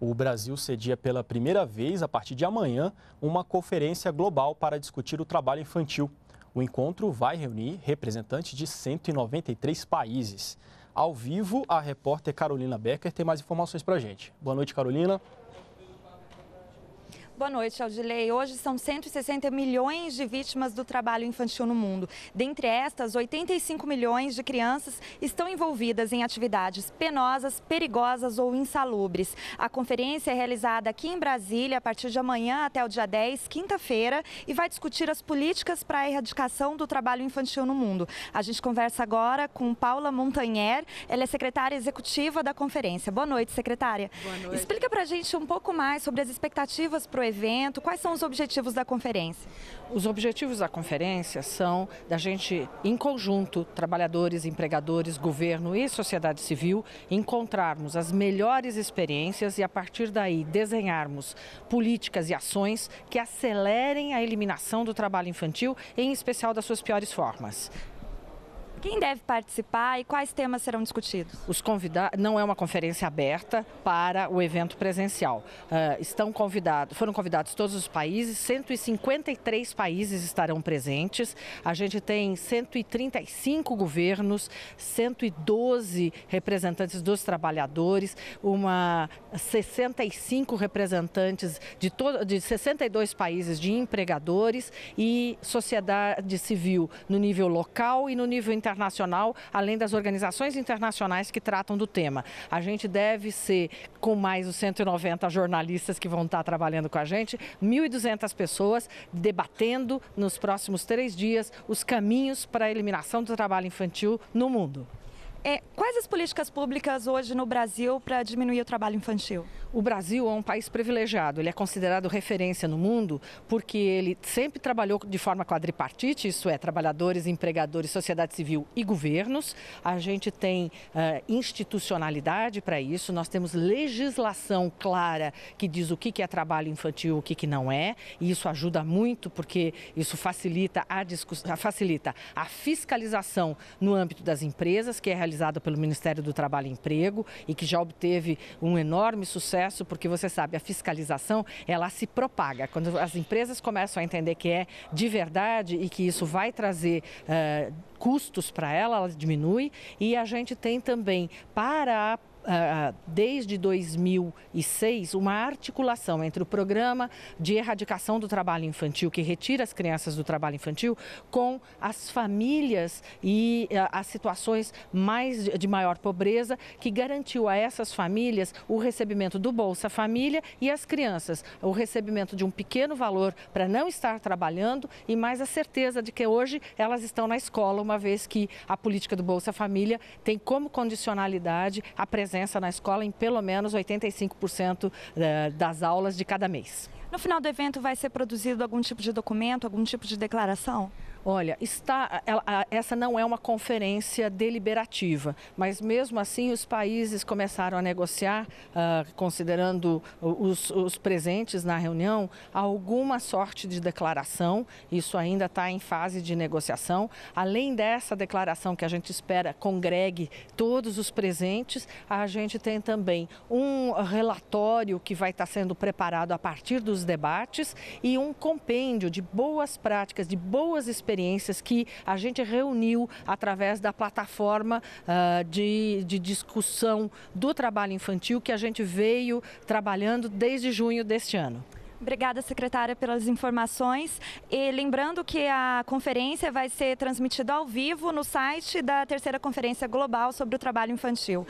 o Brasil cedia pela primeira vez, a partir de amanhã, uma conferência global para discutir o trabalho infantil. O encontro vai reunir representantes de 193 países. Ao vivo, a repórter Carolina Becker tem mais informações para a gente. Boa noite, Carolina. Boa noite, Aldilei. Hoje são 160 milhões de vítimas do trabalho infantil no mundo. Dentre estas, 85 milhões de crianças estão envolvidas em atividades penosas, perigosas ou insalubres. A conferência é realizada aqui em Brasília a partir de amanhã até o dia 10, quinta-feira, e vai discutir as políticas para a erradicação do trabalho infantil no mundo. A gente conversa agora com Paula Montanher, ela é secretária executiva da conferência. Boa noite, secretária. Boa noite. Explica para a gente um pouco mais sobre as expectativas para evento? Quais são os objetivos da conferência? Os objetivos da conferência são da gente, em conjunto, trabalhadores, empregadores, governo e sociedade civil, encontrarmos as melhores experiências e, a partir daí, desenharmos políticas e ações que acelerem a eliminação do trabalho infantil, em especial das suas piores formas. Quem deve participar e quais temas serão discutidos? Os convidados não é uma conferência aberta para o evento presencial. Uh, estão convidados, foram convidados todos os países, 153 países estarão presentes. A gente tem 135 governos, 112 representantes dos trabalhadores, uma 65 representantes de todo, de 62 países de empregadores e sociedade civil no nível local e no nível internacional internacional, além das organizações internacionais que tratam do tema. A gente deve ser, com mais os 190 jornalistas que vão estar trabalhando com a gente, 1.200 pessoas debatendo nos próximos três dias os caminhos para a eliminação do trabalho infantil no mundo. É, quais as políticas públicas hoje no Brasil para diminuir o trabalho infantil? O Brasil é um país privilegiado, ele é considerado referência no mundo porque ele sempre trabalhou de forma quadripartite, isso é, trabalhadores, empregadores, sociedade civil e governos. A gente tem uh, institucionalidade para isso, nós temos legislação clara que diz o que, é trabalho infantil, o que, não é, e isso ajuda muito porque isso facilita a, facilita a fiscalização no âmbito das empresas, que é realizada pelo Ministério do Trabalho e Emprego e que já obteve um enorme sucesso, porque você sabe, a fiscalização ela se propaga. Quando as empresas começam a entender que é de verdade e que isso vai trazer uh, custos para ela, ela diminui. E a gente tem também para a ah, ah, desde 2006, uma articulação entre o Programa de Erradicação do Trabalho Infantil, que retira as crianças do trabalho infantil, com as famílias e ah, as situações mais de maior pobreza, que garantiu a essas famílias o recebimento do Bolsa Família e as crianças o recebimento de um pequeno valor para não estar trabalhando e mais a certeza de que hoje elas estão na escola, uma vez que a política do Bolsa Família tem como condicionalidade a presença presença na escola em pelo menos 85% eh, das aulas de cada mês. No final do evento vai ser produzido algum tipo de documento, algum tipo de declaração? Olha, está, essa não é uma conferência deliberativa, mas mesmo assim os países começaram a negociar, uh, considerando os, os, presentes na reunião, alguma sorte de declaração. Isso ainda está em fase de negociação. Além dessa declaração que a gente espera congregue todos os presentes, a gente tem também um relatório que vai estar sendo preparado a partir dos debates e um compêndio de boas práticas, de boas experiências experiências que a gente reuniu através da plataforma uh, de, de discussão do trabalho infantil que a gente veio trabalhando desde junho deste ano. Obrigada, secretária, pelas informações. E lembrando que a conferência vai ser transmitida ao vivo no site da Terceira Conferência Global sobre o Trabalho Infantil.